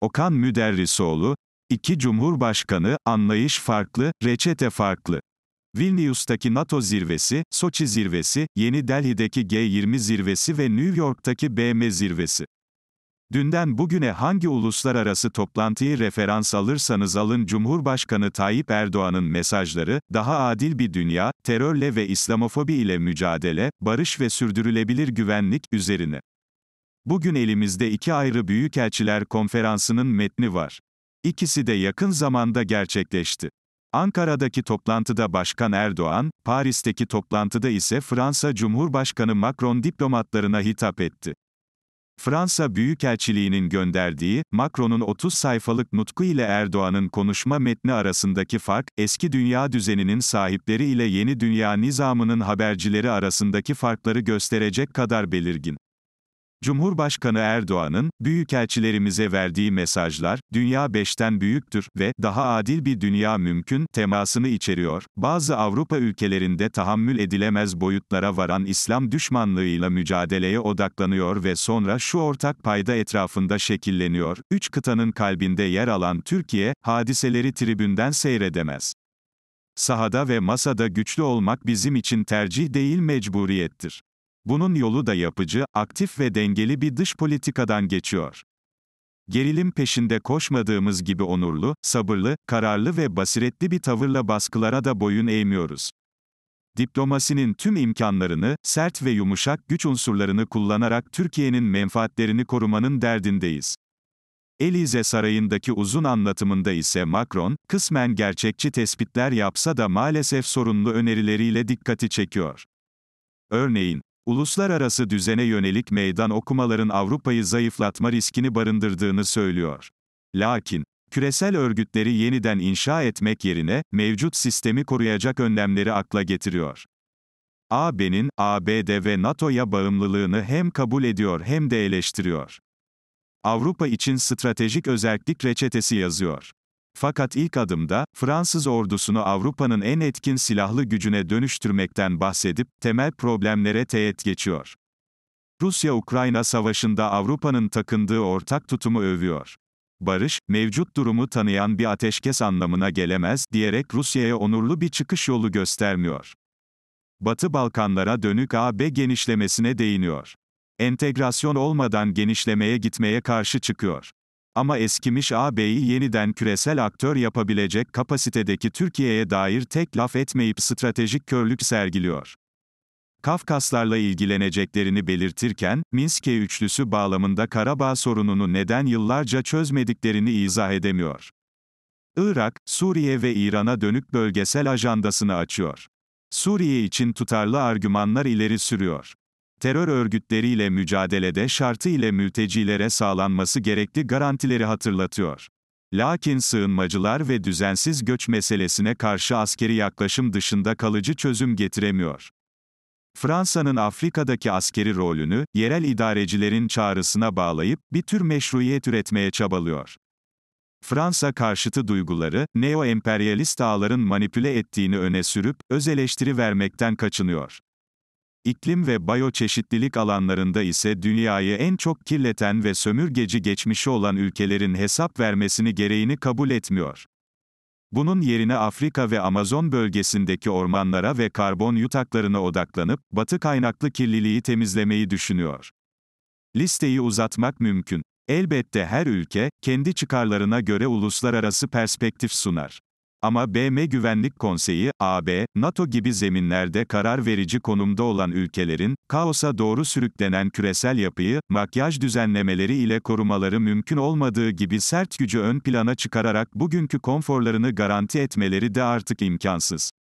Okan Müderrisoğlu, iki Cumhurbaşkanı, anlayış farklı, reçete farklı. Vilnius'taki NATO zirvesi, Soçi zirvesi, Yeni Delhi'deki G20 zirvesi ve New York'taki BM zirvesi. Dünden bugüne hangi uluslararası toplantıyı referans alırsanız alın Cumhurbaşkanı Tayyip Erdoğan'ın mesajları, daha adil bir dünya, terörle ve İslamofobi ile mücadele, barış ve sürdürülebilir güvenlik üzerine. Bugün elimizde iki ayrı Büyükelçiler Konferansı'nın metni var. İkisi de yakın zamanda gerçekleşti. Ankara'daki toplantıda Başkan Erdoğan, Paris'teki toplantıda ise Fransa Cumhurbaşkanı Macron diplomatlarına hitap etti. Fransa Büyükelçiliği'nin gönderdiği, Macron'un 30 sayfalık nutku ile Erdoğan'ın konuşma metni arasındaki fark, eski dünya düzeninin sahipleri ile yeni dünya nizamının habercileri arasındaki farkları gösterecek kadar belirgin. Cumhurbaşkanı Erdoğan'ın, büyükelçilerimize verdiği mesajlar, dünya beşten büyüktür ve daha adil bir dünya mümkün, temasını içeriyor. Bazı Avrupa ülkelerinde tahammül edilemez boyutlara varan İslam düşmanlığıyla mücadeleye odaklanıyor ve sonra şu ortak payda etrafında şekilleniyor. Üç kıtanın kalbinde yer alan Türkiye, hadiseleri tribünden seyredemez. Sahada ve masada güçlü olmak bizim için tercih değil mecburiyettir. Bunun yolu da yapıcı, aktif ve dengeli bir dış politikadan geçiyor. Gerilim peşinde koşmadığımız gibi onurlu, sabırlı, kararlı ve basiretli bir tavırla baskılara da boyun eğmiyoruz. Diplomasinin tüm imkanlarını, sert ve yumuşak güç unsurlarını kullanarak Türkiye'nin menfaatlerini korumanın derdindeyiz. Elize Sarayı'ndaki uzun anlatımında ise Macron, kısmen gerçekçi tespitler yapsa da maalesef sorunlu önerileriyle dikkati çekiyor. Örneğin, uluslararası düzene yönelik meydan okumaların Avrupa'yı zayıflatma riskini barındırdığını söylüyor. Lakin, küresel örgütleri yeniden inşa etmek yerine, mevcut sistemi koruyacak önlemleri akla getiriyor. AB'nin, ABD ve NATO'ya bağımlılığını hem kabul ediyor hem de eleştiriyor. Avrupa için stratejik özellik reçetesi yazıyor. Fakat ilk adımda, Fransız ordusunu Avrupa'nın en etkin silahlı gücüne dönüştürmekten bahsedip, temel problemlere teğet geçiyor. Rusya-Ukrayna savaşında Avrupa'nın takındığı ortak tutumu övüyor. Barış, mevcut durumu tanıyan bir ateşkes anlamına gelemez diyerek Rusya'ya onurlu bir çıkış yolu göstermiyor. Batı Balkanlara dönük AB genişlemesine değiniyor. Entegrasyon olmadan genişlemeye gitmeye karşı çıkıyor. Ama eskimiş AB'yi yeniden küresel aktör yapabilecek kapasitedeki Türkiye'ye dair tek laf etmeyip stratejik körlük sergiliyor. Kafkaslarla ilgileneceklerini belirtirken, Minske üçlüsü bağlamında Karabağ sorununu neden yıllarca çözmediklerini izah edemiyor. Irak, Suriye ve İran'a dönük bölgesel ajandasını açıyor. Suriye için tutarlı argümanlar ileri sürüyor terör örgütleriyle mücadelede şartı ile mültecilere sağlanması gerekli garantileri hatırlatıyor. Lakin sığınmacılar ve düzensiz göç meselesine karşı askeri yaklaşım dışında kalıcı çözüm getiremiyor. Fransa'nın Afrika'daki askeri rolünü, yerel idarecilerin çağrısına bağlayıp, bir tür meşruiyet üretmeye çabalıyor. Fransa karşıtı duyguları, neo-emperyalist ağların manipüle ettiğini öne sürüp, öz eleştiri vermekten kaçınıyor. İklim ve biyoçeşitlilik alanlarında ise dünyayı en çok kirleten ve sömürgeci geçmişi olan ülkelerin hesap vermesini gereğini kabul etmiyor. Bunun yerine Afrika ve Amazon bölgesindeki ormanlara ve karbon yutaklarına odaklanıp batı kaynaklı kirliliği temizlemeyi düşünüyor. Listeyi uzatmak mümkün. Elbette her ülke kendi çıkarlarına göre uluslararası perspektif sunar. Ama BM Güvenlik Konseyi, AB, NATO gibi zeminlerde karar verici konumda olan ülkelerin, kaosa doğru sürüklenen küresel yapıyı, makyaj düzenlemeleri ile korumaları mümkün olmadığı gibi sert gücü ön plana çıkararak bugünkü konforlarını garanti etmeleri de artık imkansız.